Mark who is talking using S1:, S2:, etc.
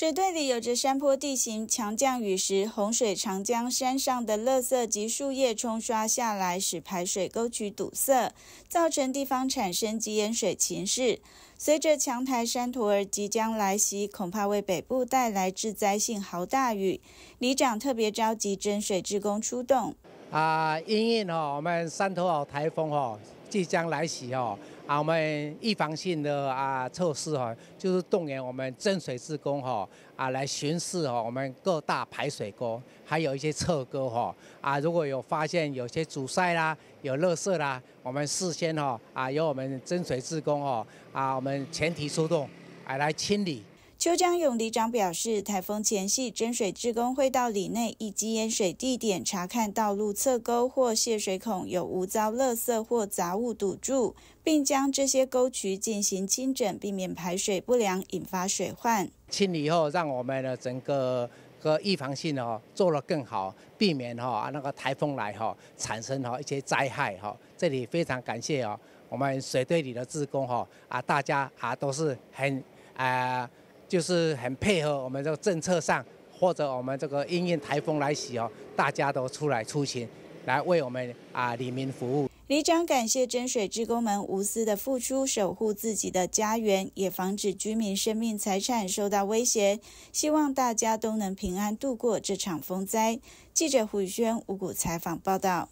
S1: 水队里有着山坡地形，强降雨时洪水常将山上的垃圾及树叶冲刷下来，使排水沟渠堵塞，造成地方产生及淹水情势。随着强台山陀儿”即将来袭，恐怕为北部带来致灾性豪大雨。里长特别召集真
S2: 水职工出动。啊，因应吼，我们山头儿台风哦，即将来袭哦，啊，我们预防性的啊措施哦，就是动员我们真水职工哈啊来巡视哦，我们各大排水沟，还有一些侧沟哈啊，如果有发现有些阻塞啦，有垃圾啦，我们事先哈啊由我们真水职工哦啊我们前提出动，啊来清理。
S1: 邱江勇里长表示，台风前夕，真水志工会到里内以及淹水地点查看道路侧沟或泄水孔有无遭垃圾或杂物堵住，并将这些沟渠进行清整，避免排水不良引发水
S2: 患。清理以后，让我们的整个和预防性哦做了更好，避免哈那个台风来哈产生哈一些灾害哈。这里非常感谢哦我们水队里的志工哈啊大家啊都是很啊。就是很配合我们这个政策上，或者我们这个应台风来袭哦，大家都出来出勤，来为我们啊，黎民服务。里长感谢真水
S1: 职工们无私的付出，守护自己的家园，也防止居民生命财产受到威胁。希望大家都能平安度过这场风灾。记者胡宇轩五谷采访报道。